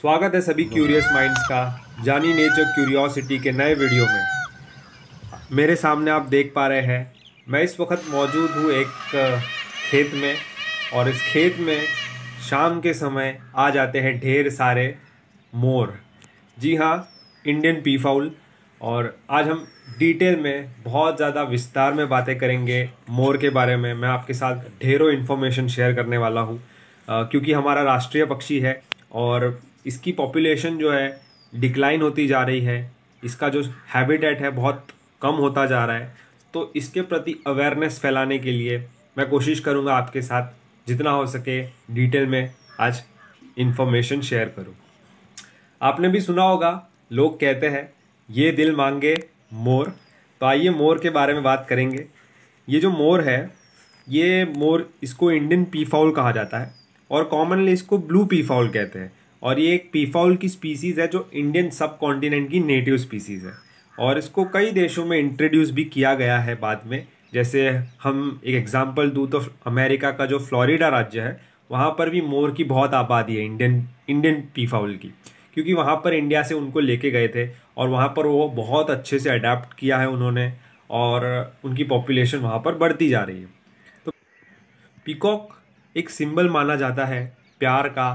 स्वागत है सभी क्यूरियस माइंड्स का जानी नेचर क्यूरियोसिटी के नए वीडियो में मेरे सामने आप देख पा रहे हैं मैं इस वक्त मौजूद हूँ एक खेत में और इस खेत में शाम के समय आ जाते हैं ढेर सारे मोर जी हाँ इंडियन पीफाउल और आज हम डिटेल में बहुत ज़्यादा विस्तार में बातें करेंगे मोर के बारे में मैं आपके साथ ढेरों इन्फॉर्मेशन शेयर करने वाला हूँ क्योंकि हमारा राष्ट्रीय पक्षी है और इसकी पॉपुलेशन जो है डिक्लाइन होती जा रही है इसका जो हैबिटेट है बहुत कम होता जा रहा है तो इसके प्रति अवेयरनेस फैलाने के लिए मैं कोशिश करूँगा आपके साथ जितना हो सके डिटेल में आज इन्फॉर्मेशन शेयर करूँ आपने भी सुना होगा लोग कहते हैं ये दिल मांगे मोर तो आइए मोर के बारे में बात करेंगे ये जो मोर है ये मोर इसको इंडियन पीफाउल कहा जाता है और कॉमनली इसको ब्लू पीफाउल कहते हैं और ये एक पीफाउल की स्पीसीज़ है जो इंडियन सब कॉन्टिनेंट की नेटिव स्पीसीज़ है और इसको कई देशों में इंट्रोड्यूस भी किया गया है बाद में जैसे हम एक एग्ज़ाम्पल दूँ तो अमेरिका का जो फ्लोरिडा राज्य है वहाँ पर भी मोर की बहुत आबादी है इंडियन इंडियन पीफाउल की क्योंकि वहाँ पर इंडिया से उनको लेके गए थे और वहाँ पर वो बहुत अच्छे से अडाप्ट किया है उन्होंने और उनकी पॉपुलेशन वहाँ पर बढ़ती जा रही है तो पीकॉक एक सिंबल माना जाता है प्यार का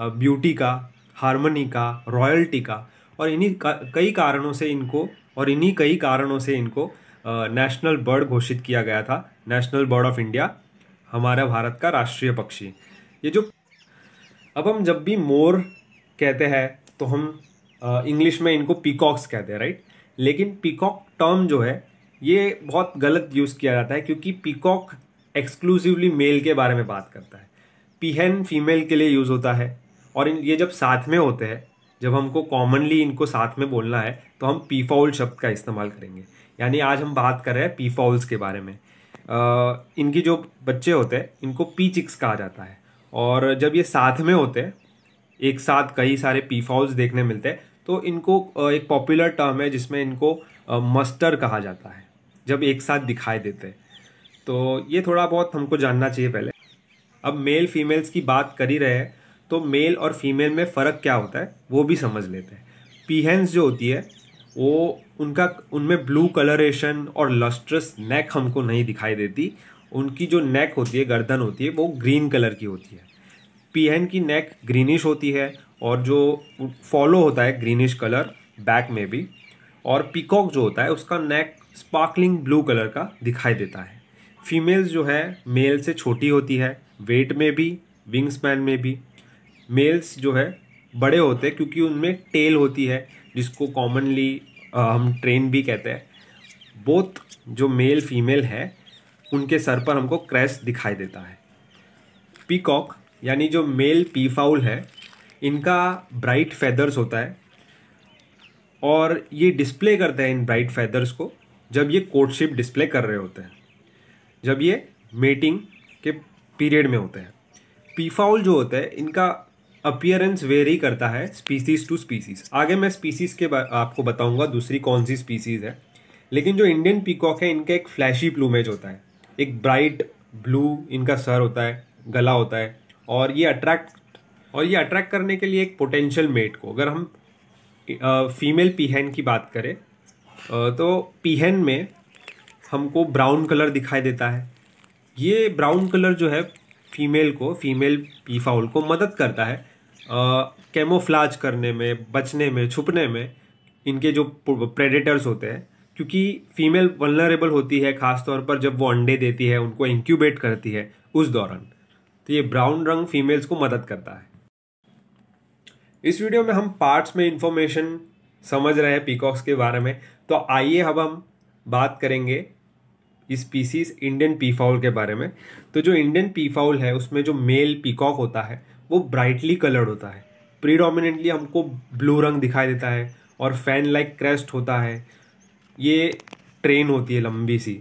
ब्यूटी का हारमोनी का रॉयल्टी का और इन्हीं का, कई कारणों से इनको और इन्हीं कई कारणों से इनको नेशनल बर्ड घोषित किया गया था नेशनल बर्ड ऑफ इंडिया हमारा भारत का राष्ट्रीय पक्षी ये जो अब हम जब भी मोर कहते हैं तो हम इंग्लिश में इनको पीकॉक्स कहते हैं राइट लेकिन पीकॉक टर्म जो है ये बहुत गलत यूज़ किया जाता है क्योंकि पीकॉक एक्सक्लूसिवली मेल के बारे में बात करता है पीहन फीमेल के लिए यूज़ होता है और इन ये जब साथ में होते हैं जब हमको कॉमनली इनको साथ में बोलना है तो हम पी फाउल शब्द का इस्तेमाल करेंगे यानी आज हम बात कर रहे हैं पी फाउल्स के बारे में आ, इनकी जो बच्चे होते हैं इनको पी चिक्स कहा जाता है और जब ये साथ में होते हैं एक साथ कई सारे पी फाउल्स देखने मिलते हैं तो इनको एक पॉपुलर टर्म है जिसमें इनको मस्टर कहा जाता है जब एक साथ दिखाई देते हैं तो ये थोड़ा बहुत हमको जानना चाहिए पहले अब मेल फीमेल्स की बात कर ही रहे हैं तो मेल और फीमेल में फ़र्क क्या होता है वो भी समझ लेते हैं पीहेंस जो होती है वो उनका उनमें ब्लू कलरेशन और लस्ट्रस नेक हमको नहीं दिखाई देती उनकी जो नेक होती है गर्दन होती है वो ग्रीन कलर की होती है पीहन की नेक ग्रीनिश होती है और जो फॉलो होता है ग्रीनिश कलर बैक में भी और पीकॉक जो होता है उसका नेक स्पार्कलिंग ब्लू कलर का दिखाई देता है फीमेल्स जो है मेल से छोटी होती है वेट में भी विंग्स मैन में भी मेल्स जो है बड़े होते हैं क्योंकि उनमें टेल होती है जिसको कॉमनली हम ट्रेन भी कहते हैं बोथ जो मेल फीमेल है उनके सर पर हमको क्रैश दिखाई देता है पीकॉक यानी जो मेल पीफाउल है इनका ब्राइट फैदर्स होता है और ये डिस्प्ले करते हैं इन ब्राइट फैदर्स को जब ये कोर्टशिप डिस्प्ले कर रहे होते हैं जब ये मेटिंग के पीरियड में होते हैं पीफाउल जो होता है इनका अपियरेंस वेरी करता है स्पीसीज टू स्पीसीज आगे मैं स्पीसीज के आपको बताऊंगा दूसरी कौन सी स्पीसीज है लेकिन जो इंडियन पीकॉक है इनका एक फ्लैशी प्लूमेज होता है एक ब्राइट ब्लू इनका सर होता है गला होता है और ये अट्रैक्ट और ये अट्रैक्ट करने के लिए एक पोटेंशियल मेट को अगर हम फीमेल पीहन की बात करें तो पीहन में हमको ब्राउन कलर दिखाई देता है ये ब्राउन कलर जो है फीमेल को फीमेल पीफाउल को मदद करता है कैमोफ्लाज करने में बचने में छुपने में इनके जो प्रेडेटर्स होते हैं क्योंकि फीमेल वनरेबल होती है खासतौर पर जब वो अंडे देती है उनको इंक्यूबेट करती है उस दौरान तो ये ब्राउन रंग फीमेल्स को मदद करता है इस वीडियो में हम पार्ट्स में इंफॉर्मेशन समझ रहे हैं पीकॉक्स के बारे में तो आइए अब हम बात करेंगे इस स्पीसीज इंडियन पीफाउल के बारे में तो जो इंडियन पीफाउल है उसमें जो मेल पीकॉक होता है वो ब्राइटली कलर्ड होता है प्रीडोमिनेटली हमको ब्लू रंग दिखाई देता है और फैन लाइक क्रेस्ट होता है ये ट्रेन होती है लंबी सी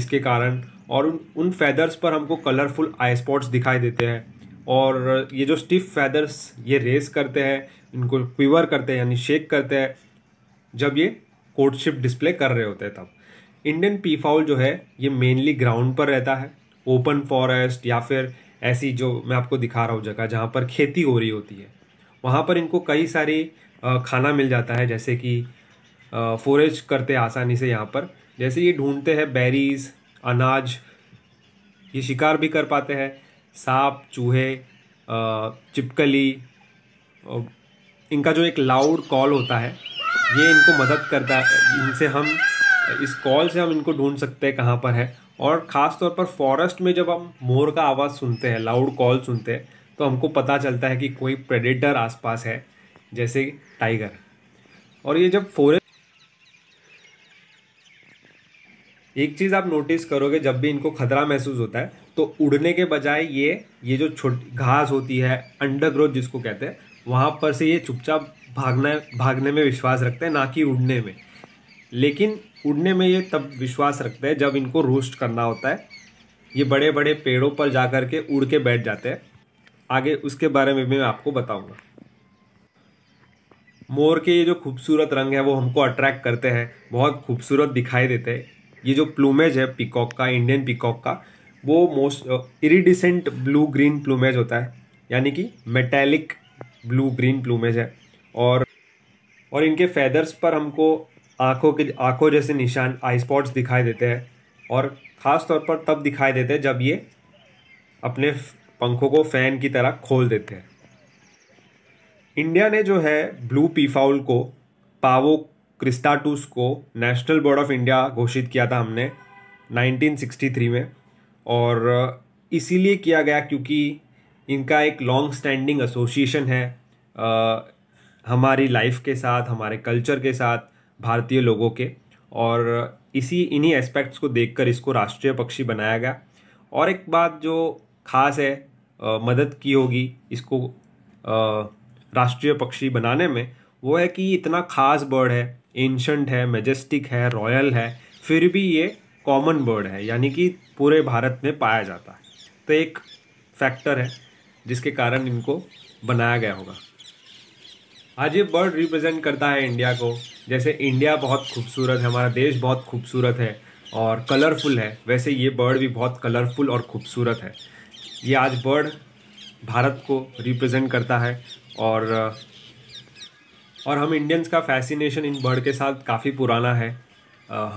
इसके कारण और उन उन फैदर्स पर हमको कलरफुल आई स्पॉट्स दिखाई देते हैं और ये जो स्टिफ फैदर्स ये रेस करते हैं इनको क्विवर करते हैं यानी शेक करते हैं जब ये कोर्टशिप डिस्प्ले कर रहे होते हैं तब इंडियन पीफाउल जो है ये मेनली ग्राउंड पर रहता है ओपन फॉरेस्ट या फिर ऐसी जो मैं आपको दिखा रहा हूँ जगह जहाँ पर खेती हो रही होती है वहाँ पर इनको कई सारी खाना मिल जाता है जैसे कि फोरेज करते आसानी से यहाँ पर जैसे ये ढूंढते हैं बेरीज अनाज ये शिकार भी कर पाते हैं सांप चूहे चिपकली इनका जो एक लाउड कॉल होता है ये इनको मदद करता है इनसे हम इस कॉल से हम इनको ढूंढ सकते हैं कहाँ पर है और ख़ास तौर पर फॉरेस्ट में जब हम मोर का आवाज़ सुनते हैं लाउड कॉल सुनते हैं तो हमको पता चलता है कि कोई प्रेडेटर आसपास है जैसे टाइगर और ये जब फॉरेस्ट एक चीज़ आप नोटिस करोगे जब भी इनको खतरा महसूस होता है तो उड़ने के बजाय ये ये जो छोटी घास होती है अंडरग्रोथ जिसको कहते हैं वहाँ पर से ये चुपचाप भागना भागने में विश्वास रखते हैं ना कि उड़ने में लेकिन उड़ने में ये तब विश्वास रखते हैं जब इनको रोस्ट करना होता है ये बड़े बड़े पेड़ों पर जा कर के उड़ के बैठ जाते हैं आगे उसके बारे में भी मैं आपको बताऊंगा मोर के ये जो खूबसूरत रंग है वो हमको अट्रैक्ट करते हैं बहुत खूबसूरत दिखाई देते हैं ये जो प्लूमेज है पिकॉक का इंडियन पिकॉक का वो most iridescent blue green plumage होता है यानी कि मेटेलिक ब्लू ग्रीन प्लूमेज है और और इनके फैदर्स पर हमको आंखों के आंखों जैसे निशान आई स्पॉट्स दिखाई देते हैं और ख़ास तौर पर तब दिखाई देते हैं जब ये अपने पंखों को फैन की तरह खोल देते हैं इंडिया ने जो है ब्लू पीफाउल को पावो क्रिस्टाटूस को नेशनल बोर्ड ऑफ इंडिया घोषित किया था हमने 1963 में और इसीलिए किया गया क्योंकि इनका एक लॉन्ग स्टैंडिंग एसोसिएशन है आ, हमारी लाइफ के साथ हमारे कल्चर के साथ भारतीय लोगों के और इसी इन्हीं एस्पेक्ट्स को देखकर इसको राष्ट्रीय पक्षी बनाया गया और एक बात जो खास है आ, मदद की होगी इसको राष्ट्रीय पक्षी बनाने में वो है कि इतना खास बर्ड है एंशंट है मेजेस्टिक है रॉयल है फिर भी ये कॉमन बर्ड है यानी कि पूरे भारत में पाया जाता है तो एक फैक्टर है जिसके कारण इनको बनाया गया होगा आज ये बर्ड रिप्रेजेंट करता है इंडिया को जैसे इंडिया बहुत खूबसूरत है हमारा देश बहुत खूबसूरत है और कलरफुल है वैसे ये बर्ड भी बहुत कलरफुल और ख़ूबसूरत है ये आज बर्ड भारत को रिप्रेजेंट करता है और और हम इंडियंस का फैसिनेशन इन बर्ड के साथ काफ़ी पुराना है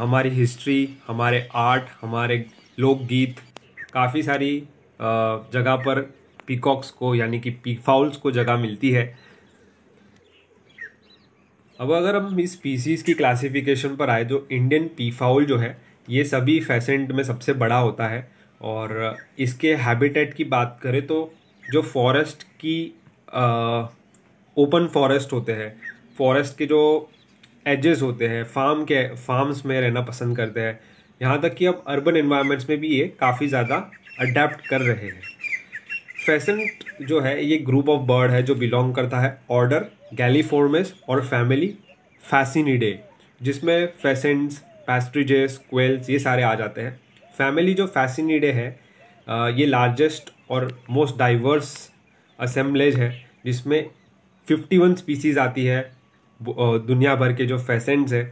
हमारी हिस्ट्री हमारे आर्ट हमारे लोकगीत काफ़ी सारी जगह पर पीकॉक्स को यानी कि पीफाउल्स को जगह मिलती है अब अगर हम इस स्पीसीज़ की क्लासिफिकेशन पर आए तो इंडियन पीफाउल जो है ये सभी फैसेंट में सबसे बड़ा होता है और इसके हैबिटेट की बात करें तो जो फॉरेस्ट की ओपन फॉरेस्ट होते हैं फॉरेस्ट के जो एजेस होते हैं फार्म के फार्म्स में रहना पसंद करते हैं यहाँ तक कि अब अर्बन इन्वायरमेंट्स में भी ये काफ़ी ज़्यादा अडेप्ट कर रहे हैं फैसेंट जो है ये ग्रुप ऑफ बर्ड है जो बिलोंग करता है ऑर्डर गैलीफॉर्मेस और फैमिली फैसिनिडे जिसमें फैसेंट्स पैस्ट्रीजेस क्वेल्स ये सारे आ जाते हैं फैमिली जो फैसिनिडे है ये लार्जेस्ट और मोस्ट डाइवर्स असेंबलेज है जिसमें 51 स्पीसीज़ आती है दुनिया भर के जो फैसेंट्स हैं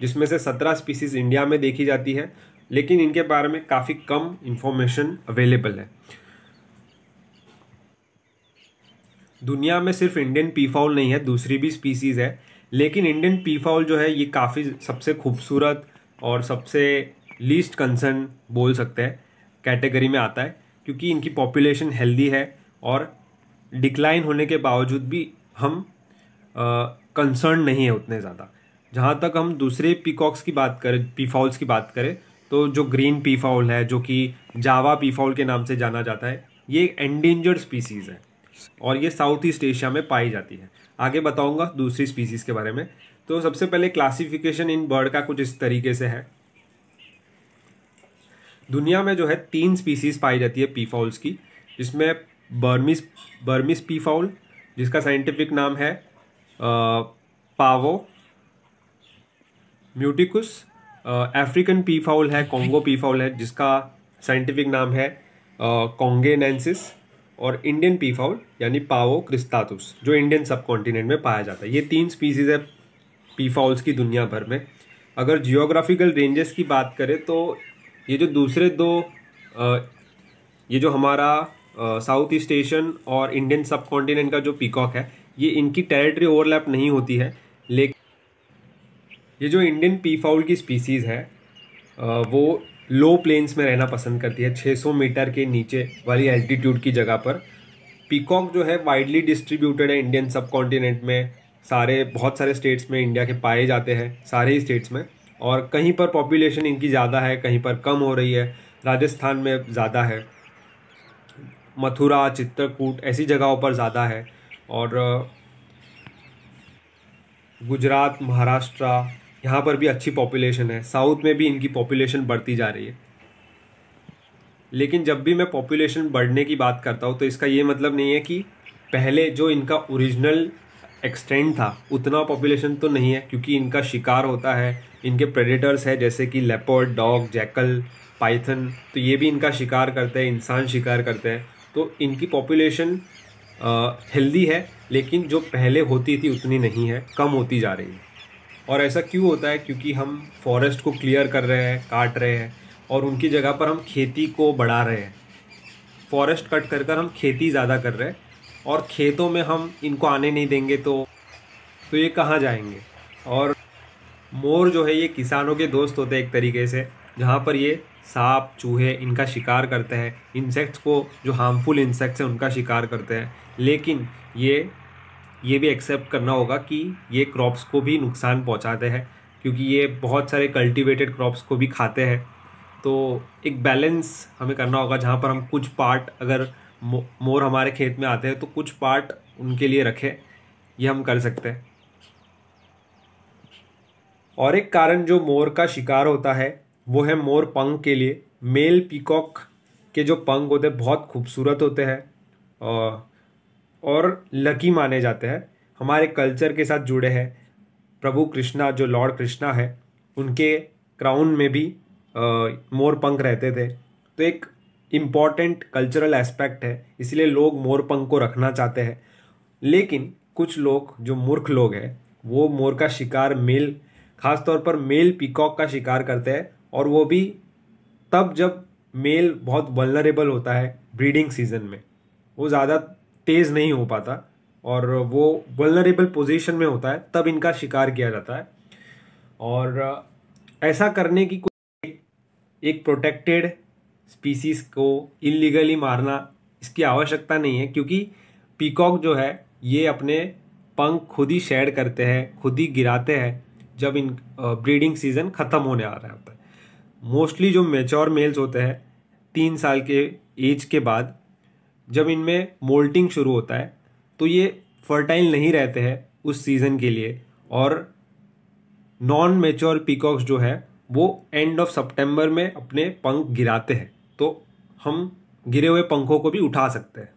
जिसमें से 17 स्पीसीज़ इंडिया में देखी जाती है लेकिन इनके बारे में काफ़ी कम इन्फॉर्मेशन अवेलेबल है दुनिया में सिर्फ इंडियन पीफाउल नहीं है दूसरी भी स्पीसीज़ है लेकिन इंडियन पीफाउल जो है ये काफ़ी सबसे खूबसूरत और सबसे लीस्ट कंसर्न बोल सकते हैं कैटेगरी में आता है क्योंकि इनकी पॉपुलेशन हेल्दी है और डिक्लाइन होने के बावजूद भी हम कंसर्न नहीं है उतने ज़्यादा जहाँ तक हम दूसरे पीकॉक्स की बात करें पीफाउल्स की बात करें तो जो ग्रीन पीफाउल है जो कि जावा पीफाउल के नाम से जाना जाता है ये एंडेंजर्ड स्पीसीज़ है और ये साउथ ईस्ट एशिया में पाई जाती है आगे बताऊंगा दूसरी स्पीसीज़ के बारे में तो सबसे पहले क्लासिफिकेशन इन बर्ड का कुछ इस तरीके से है दुनिया में जो है तीन स्पीसीज़ पाई जाती है पीफाउल्स की जिसमें बर्मिस बर्मिस पीफाउल जिसका साइंटिफिक नाम है आ, पावो म्यूटिकस अफ्रीकन पीफाउल है कॉन्गो पीफाउल है जिसका साइंटिफिक नाम है कॉन्गे uh, और इंडियन पी फाउल यानी पाओ क्रिस्तातुस जो इंडियन सब कॉन्टिनेंट में पाया जाता है ये तीन स्पीसीज़ है पी फाउल्स की दुनिया भर में अगर जियोग्राफिकल रेंजेस की बात करें तो ये जो दूसरे दो आ, ये जो हमारा साउथ ईस्ट एशियन और इंडियन सब कॉन्टिनेंट का जो पीकॉक है ये इनकी टेरिटरी ओवरलैप नहीं होती है लेकिन ये जो इंडियन पी फाउल की स्पीसीज़ है आ, वो लो प्लेन्स में रहना पसंद करती है 600 मीटर के नीचे वाली एल्टीट्यूड की जगह पर पीकॉक जो है वाइडली डिस्ट्रीब्यूटेड है इंडियन सब कॉन्टिनेंट में सारे बहुत सारे स्टेट्स में इंडिया के पाए जाते हैं सारे ही स्टेट्स में और कहीं पर पॉपुलेशन इनकी ज़्यादा है कहीं पर कम हो रही है राजस्थान में ज़्यादा है मथुरा चित्रकूट ऐसी जगहों पर ज़्यादा है और गुजरात महाराष्ट्र यहाँ पर भी अच्छी पॉपुलेशन है साउथ में भी इनकी पॉपुलेशन बढ़ती जा रही है लेकिन जब भी मैं पॉपुलेशन बढ़ने की बात करता हूँ तो इसका ये मतलब नहीं है कि पहले जो इनका ओरिजिनल एक्सटेंड था उतना पॉपुलेशन तो नहीं है क्योंकि इनका शिकार होता है इनके प्रेडेटर्स है जैसे कि लेपर्ड डॉग जैकल पाइथन तो ये भी इनका शिकार करते हैं इंसान शिकार करते हैं तो इनकी पॉपुलेशन हेल्दी है लेकिन जो पहले होती थी उतनी नहीं है कम होती जा रही है और ऐसा क्यों होता है क्योंकि हम फॉरेस्ट को क्लियर कर रहे हैं काट रहे हैं और उनकी जगह पर हम खेती को बढ़ा रहे हैं फॉरेस्ट कट कर कर हम खेती ज़्यादा कर रहे हैं और खेतों में हम इनको आने नहीं देंगे तो तो ये कहाँ जाएंगे और मोर जो है ये किसानों के दोस्त होते हैं एक तरीके से जहाँ पर ये सांप चूहे इनका शिकार करते हैं इंसेक्ट्स को जो हार्मफुल इंसेक्ट्स हैं उनका शिकार करते हैं लेकिन ये ये भी एक्सेप्ट करना होगा कि ये क्रॉप्स को भी नुकसान पहुंचाते हैं क्योंकि ये बहुत सारे कल्टीवेटेड क्रॉप्स को भी खाते हैं तो एक बैलेंस हमें करना होगा जहाँ पर हम कुछ पार्ट अगर मोर हमारे खेत में आते हैं तो कुछ पार्ट उनके लिए रखें ये हम कर सकते हैं और एक कारण जो मोर का शिकार होता है वो है मोर पंख के लिए मेल पीकॉक के जो पंख होते हैं बहुत खूबसूरत होते हैं और लकी माने जाते हैं हमारे कल्चर के साथ जुड़े हैं प्रभु कृष्णा जो लॉर्ड कृष्णा है उनके क्राउन में भी मोर पंख रहते थे तो एक इम्पॉर्टेंट कल्चरल एस्पेक्ट है इसलिए लोग मोर पंख को रखना चाहते हैं लेकिन कुछ लोग जो मूर्ख लोग हैं वो मोर का शिकार मेल खासतौर पर मेल पिकॉक का शिकार करते हैं और वो भी तब जब मेल बहुत वलनरेबल होता है ब्रीडिंग सीजन में वो ज़्यादा तेज़ नहीं हो पाता और वो वलरेबल पोजीशन में होता है तब इनका शिकार किया जाता है और ऐसा करने की कोई एक प्रोटेक्टेड स्पीसीज को इलीगली मारना इसकी आवश्यकता नहीं है क्योंकि पीकॉक जो है ये अपने पंख खुद ही शेड करते हैं खुद ही गिराते हैं जब इन ब्रीडिंग सीज़न ख़त्म होने आ रहा होता है मोस्टली जो मेच्योर मेल्स होते हैं तीन साल के एज के बाद जब इनमें मोल्टिंग शुरू होता है तो ये फर्टाइल नहीं रहते हैं उस सीज़न के लिए और नॉन मेच्योर पीकॉक्स जो है वो एंड ऑफ सितंबर में अपने पंख गिराते हैं तो हम गिरे हुए पंखों को भी उठा सकते हैं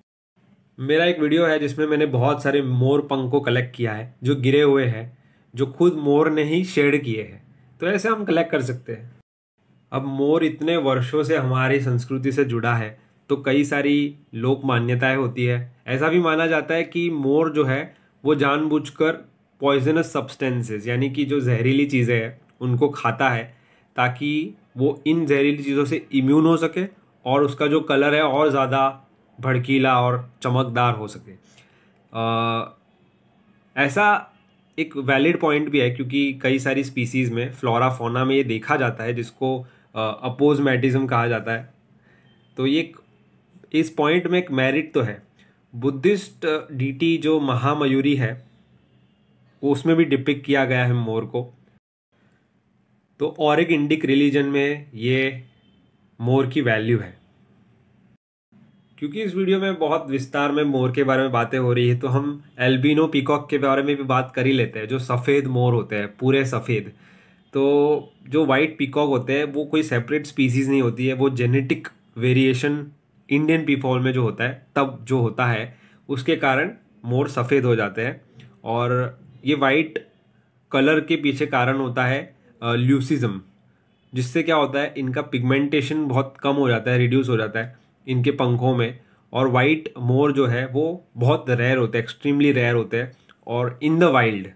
मेरा एक वीडियो है जिसमें मैंने बहुत सारे मोर पंख को कलेक्ट किया है जो गिरे हुए हैं जो खुद मोर ने ही शेड किए हैं तो ऐसे हम कलेक्ट कर सकते हैं अब मोर इतने वर्षों से हमारी संस्कृति से जुड़ा है तो कई सारी लोक मान्यताएं होती है ऐसा भी माना जाता है कि मोर जो है वो जानबूझकर पॉइजनस सब्सटेंसेस यानी कि जो जहरीली चीज़ें हैं उनको खाता है ताकि वो इन जहरीली चीज़ों से इम्यून हो सके और उसका जो कलर है और ज़्यादा भड़कीला और चमकदार हो सके आ, ऐसा एक वैलिड पॉइंट भी है क्योंकि कई सारी स्पीसीज़ में फ्लोरा फोना में ये देखा जाता है जिसको अपोजमेटिज़म कहा जाता है तो ये एक इस पॉइंट में एक मेरिट तो है बुद्धिस्ट डीटी uh, जो महामयूरी है वो उसमें भी डिपिक किया गया है मोर को तो और एक इंडिक रिलीजन में ये मोर की वैल्यू है क्योंकि इस वीडियो में बहुत विस्तार में मोर के बारे में बातें हो रही है तो हम एल्बिनो पीकॉक के बारे में भी बात कर ही लेते हैं जो सफ़ेद मोर होते हैं पूरे सफ़ेद तो जो वाइट पीकॉक होते हैं वो कोई सेपरेट स्पीसीज़ नहीं होती है वो जेनेटिक वेरिएशन इंडियन पीफॉल में जो होता है तब जो होता है उसके कारण मोर सफ़ेद हो जाते हैं और ये वाइट कलर के पीछे कारण होता है ल्यूसिज्म जिससे क्या होता है इनका पिगमेंटेशन बहुत कम हो जाता है रिड्यूस हो जाता है इनके पंखों में और वाइट मोर जो है वो बहुत रेयर होते हैं एक्सट्रीमली रेयर होते हैं और इन द वाइल्ड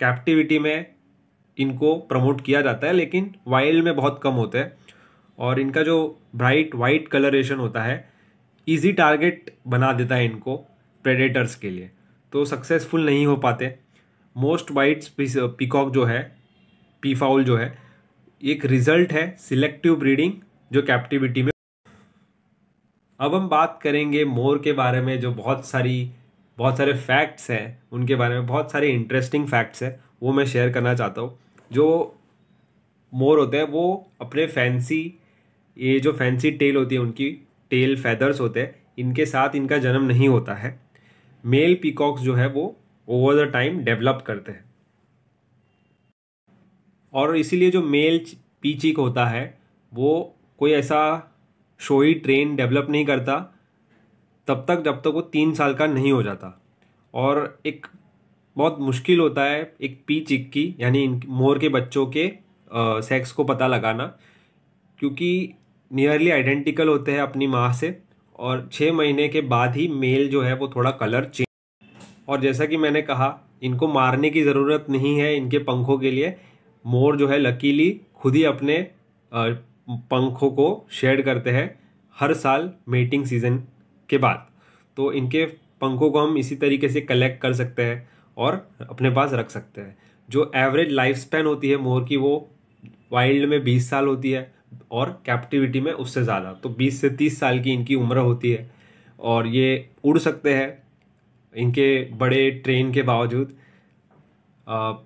कैप्टिविटी में इनको प्रमोट किया जाता है लेकिन वाइल्ड में बहुत कम होते हैं और इनका जो ब्राइट वाइट कलरेशन होता है इजी टारगेट बना देता है इनको प्रेडेटर्स के लिए तो सक्सेसफुल नहीं हो पाते मोस्ट वाइट पिकॉक जो है पीफाउल जो है एक रिजल्ट है सिलेक्टिव ब्रीडिंग जो कैप्टिविटी में अब हम बात करेंगे मोर के बारे में जो बहुत सारी बहुत सारे फैक्ट्स हैं उनके बारे में बहुत सारे इंटरेस्टिंग फैक्ट्स हैं वो मैं शेयर करना चाहता हूँ जो मोर होते हैं वो अपने फैंसी ये जो फैंसी टेल होती है उनकी टेल फैदर्स होते हैं इनके साथ इनका जन्म नहीं होता है मेल पीकॉक्स जो है वो ओवर द टाइम डेवलप करते हैं और इसीलिए जो मेल पीचिक होता है वो कोई ऐसा शोई ट्रेन डेवलप नहीं करता तब तक जब तक वो तीन साल का नहीं हो जाता और एक बहुत मुश्किल होता है एक पी चिक की यानी मोर के बच्चों के आ, सेक्स को पता लगाना क्योंकि नियरली आइडेंटिकल होते हैं अपनी माँ से और छः महीने के बाद ही मेल जो है वो थोड़ा कलर चेंज और जैसा कि मैंने कहा इनको मारने की ज़रूरत नहीं है इनके पंखों के लिए मोर जो है लकीली खुद ही अपने पंखों को शेड करते हैं हर साल मेटिंग सीज़न के बाद तो इनके पंखों को हम इसी तरीके से कलेक्ट कर सकते हैं और अपने पास रख सकते हैं जो एवरेज लाइफ स्पैन होती है मोर की वो वाइल्ड में बीस साल होती है और कैप्टिविटी में उससे ज़्यादा तो 20 से 30 साल की इनकी उम्र होती है और ये उड़ सकते हैं इनके बड़े ट्रेन के बावजूद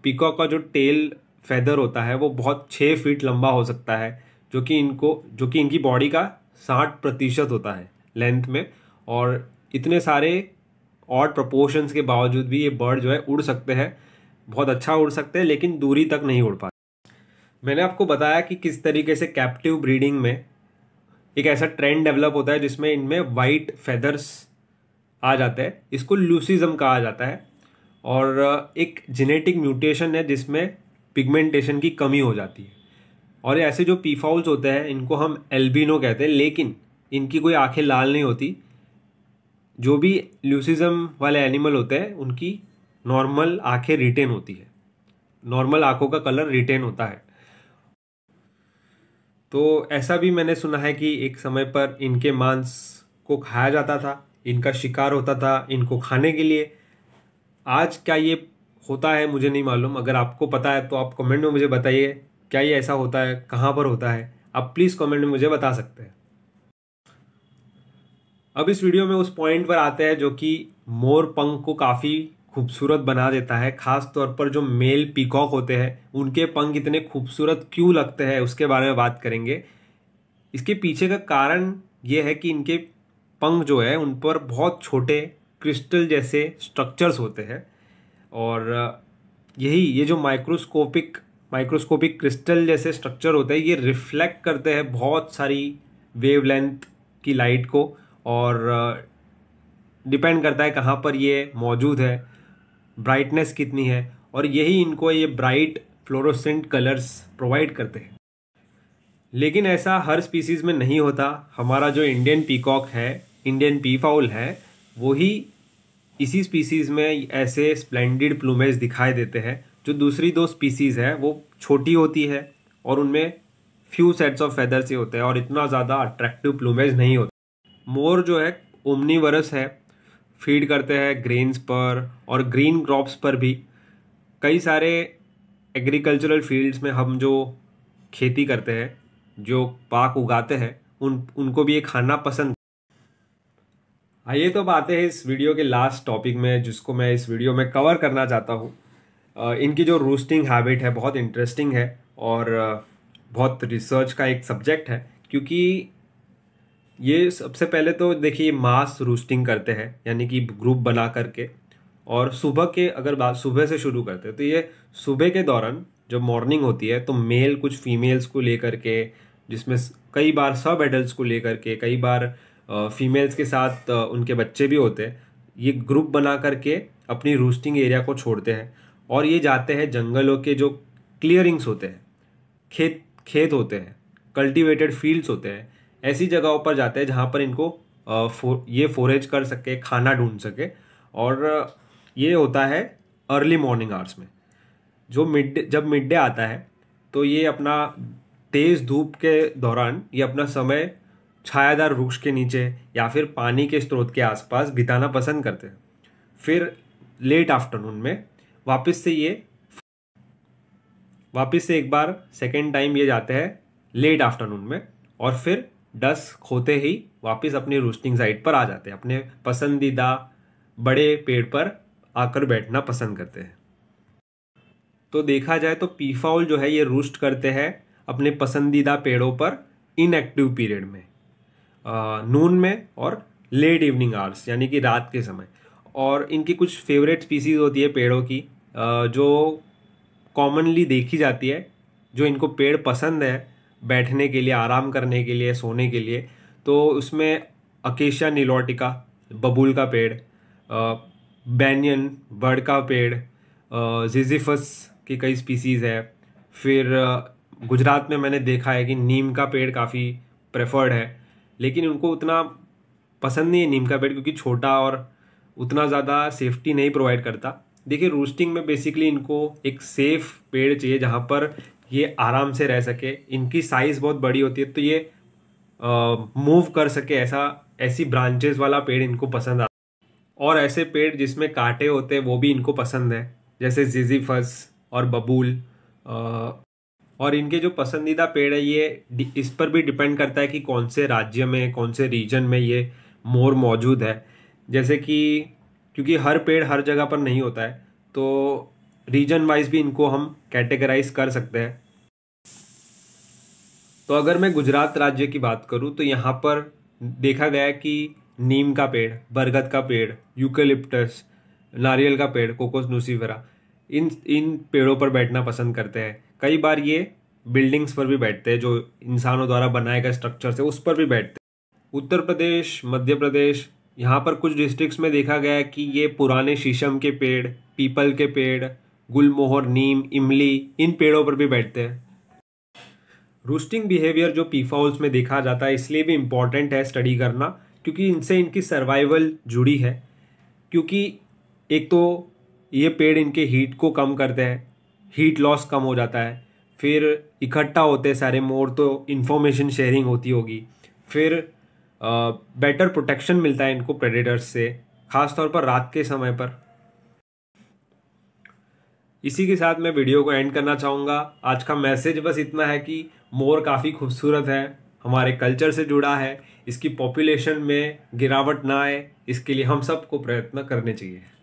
पीकॉक का जो टेल फेदर होता है वो बहुत छः फीट लंबा हो सकता है जो कि इनको जो कि इनकी बॉडी का साठ प्रतिशत होता है लेंथ में और इतने सारे ऑड प्रपोर्शंस के बावजूद भी ये बर्ड जो है उड़ सकते हैं बहुत अच्छा उड़ सकते हैं लेकिन दूरी तक नहीं उड़ पाते मैंने आपको बताया कि किस तरीके से कैप्टिव ब्रीडिंग में एक ऐसा ट्रेंड डेवलप होता है जिसमें इनमें वाइट फेदर्स आ जाते हैं इसको लूसिज्म कहा जाता है और एक जेनेटिक म्यूटेशन है जिसमें पिगमेंटेशन की कमी हो जाती है और ऐसे जो पीफाउल्स होते हैं इनको हम एल्बिनो कहते हैं लेकिन इनकी कोई आंखें लाल नहीं होती जो भी ल्यूसिज्म वाले एनिमल होते हैं उनकी नॉर्मल आंखें रिटेन होती है नॉर्मल आंखों का कलर रिटेन होता है तो ऐसा भी मैंने सुना है कि एक समय पर इनके मांस को खाया जाता था इनका शिकार होता था इनको खाने के लिए आज क्या ये होता है मुझे नहीं मालूम अगर आपको पता है तो आप कमेंट में मुझे बताइए क्या ये ऐसा होता है कहाँ पर होता है आप प्लीज़ कमेंट में मुझे बता सकते हैं अब इस वीडियो में उस पॉइंट पर आते हैं जो कि मोर पंख को काफ़ी खूबसूरत बना देता है खास तौर पर जो मेल पीकॉक होते हैं उनके पंख इतने खूबसूरत क्यों लगते हैं उसके बारे में बात करेंगे इसके पीछे का कारण ये है कि इनके पंख जो है उन पर बहुत छोटे क्रिस्टल जैसे स्ट्रक्चर्स होते हैं और यही ये जो माइक्रोस्कोपिक माइक्रोस्कोपिक क्रिस्टल जैसे स्ट्रक्चर होते हैं ये रिफ्लेक्ट करते हैं बहुत सारी वेवलेंथ की लाइट को और डिपेंड करता है कहाँ पर ये मौजूद है ब्राइटनेस कितनी है और यही इनको ये ब्राइट फ्लोरोसेंट कलर्स प्रोवाइड करते हैं लेकिन ऐसा हर स्पीसीज़ में नहीं होता हमारा जो इंडियन पीकॉक है इंडियन पी फाउल है वही इसी स्पीसीज़ में ऐसे स्प्लेंडेड प्लूमेज दिखाई देते हैं जो दूसरी दो स्पीसीज़ हैं वो छोटी होती है और उनमें फ्यू सेट्स ऑफ फेदर से होते हैं और इतना ज़्यादा अट्रैक्टिव प्लूमेज नहीं होता मोर जो है ओमनीवरस है फीड करते हैं ग्रेन्स पर और ग्रीन क्रॉप्स पर भी कई सारे एग्रीकल्चरल फील्ड्स में हम जो खेती करते हैं जो पाक उगाते हैं उन उनको भी ये खाना पसंद आइए तो अब आते हैं इस वीडियो के लास्ट टॉपिक में जिसको मैं इस वीडियो में कवर करना चाहता हूँ इनकी जो रोस्टिंग हैबिट है बहुत इंटरेस्टिंग है और बहुत रिसर्च का एक सब्जेक्ट है क्योंकि ये सबसे पहले तो देखिए मास रूस्टिंग करते हैं यानी कि ग्रुप बना करके और सुबह के अगर बात सुबह से शुरू करते हैं तो ये सुबह के दौरान जब मॉर्निंग होती है तो मेल कुछ फीमेल्स को लेकर के जिसमें कई बार सब एडल्ट को लेकर के कई बार फीमेल्स के साथ उनके बच्चे भी होते हैं ये ग्रुप बना करके अपनी रूस्टिंग एरिया को छोड़ते हैं और ये जाते हैं जंगलों के जो क्लियरिंग्स होते हैं खेत खेत होते हैं कल्टिवेटेड फील्ड्स होते हैं ऐसी जगहों पर जाते हैं जहाँ पर इनको फो, ये फोरेज कर सके खाना ढूंढ सके और ये होता है अर्ली मॉर्निंग आवर्स में जो मिड जब मिड डे आता है तो ये अपना तेज़ धूप के दौरान ये अपना समय छायादार वृक्ष के नीचे या फिर पानी के स्रोत के आसपास बिताना पसंद करते हैं फिर लेट आफ्टरनून में वापस से ये वापस से एक बार सेकेंड टाइम ये जाते हैं लेट आफ्टरनून में और फिर डस खोते ही वापस अपनी रोस्टिंग साइट पर आ जाते हैं अपने पसंदीदा बड़े पेड़ पर आकर बैठना पसंद करते हैं तो देखा जाए तो पीफाउल जो है ये रूस्ट करते हैं अपने पसंदीदा पेड़ों पर इनएक्टिव पीरियड में आ, नून में और लेट इवनिंग आवर्स यानी कि रात के समय और इनकी कुछ फेवरेट स्पीसीज होती है पेड़ों की आ, जो कॉमनली देखी जाती है जो इनको पेड़ पसंद है बैठने के लिए आराम करने के लिए सोने के लिए तो उसमें अकेशिया नीलोटिका बबूल का पेड़ बैनियन बर्ड का पेड़ जिजिफस की कई स्पीसीज़ है फिर गुजरात में मैंने देखा है कि नीम का पेड़ काफ़ी प्रेफर्ड है लेकिन उनको उतना पसंद नहीं है नीम का पेड़ क्योंकि छोटा और उतना ज़्यादा सेफ्टी नहीं प्रोवाइड करता देखिए रोस्टिंग में बेसिकली इनको एक सेफ पेड़ चाहिए जहाँ पर ये आराम से रह सके इनकी साइज़ बहुत बड़ी होती है तो ये मूव कर सके ऐसा ऐसी ब्रांचेस वाला पेड़ इनको पसंद आता और ऐसे पेड़ जिसमें कांटे होते हैं वो भी इनको पसंद है जैसे जिजीफस और बबूल आ, और इनके जो पसंदीदा पेड़ है ये इस पर भी डिपेंड करता है कि कौन से राज्य में कौन से रीजन में ये मोर मौजूद है जैसे कि क्योंकि हर पेड़ हर जगह पर नहीं होता है तो रीजन वाइज भी इनको हम कैटेगराइज कर सकते हैं तो अगर मैं गुजरात राज्य की बात करूँ तो यहाँ पर देखा गया कि नीम का पेड़ बरगद का पेड़ यूकेलिप्टस नारियल का पेड़ कोकोस नूसीवरा इन इन पेड़ों पर बैठना पसंद करते हैं कई बार ये बिल्डिंग्स पर भी बैठते हैं जो इंसानों द्वारा बनाए गए स्ट्रक्चर से उस पर भी बैठते हैं उत्तर प्रदेश मध्य प्रदेश यहाँ पर कुछ डिस्ट्रिक्ट्स में देखा गया है कि ये पुराने शीशम के पेड़ पीपल के पेड़ गुलमोहर नीम इमली इन पेड़ों पर भी बैठते हैं रूस्टिंग बिहेवियर जो पीफाउल्स में देखा जाता है इसलिए भी इम्पॉर्टेंट है स्टडी करना क्योंकि इनसे इनकी सर्वाइवल जुड़ी है क्योंकि एक तो ये पेड़ इनके हीट को कम करते हैं हीट लॉस कम हो जाता है फिर इकट्ठा होते सारे मोर तो इन्फॉर्मेशन शेयरिंग होती होगी फिर बेटर प्रोटेक्शन मिलता है इनको प्रेडिटर्स से खासतौर पर रात के समय पर इसी के साथ मैं वीडियो को एंड करना चाहूँगा आज का मैसेज बस इतना है कि मोर काफ़ी खूबसूरत है हमारे कल्चर से जुड़ा है इसकी पॉपुलेशन में गिरावट ना आए इसके लिए हम सबको प्रयत्न करने चाहिए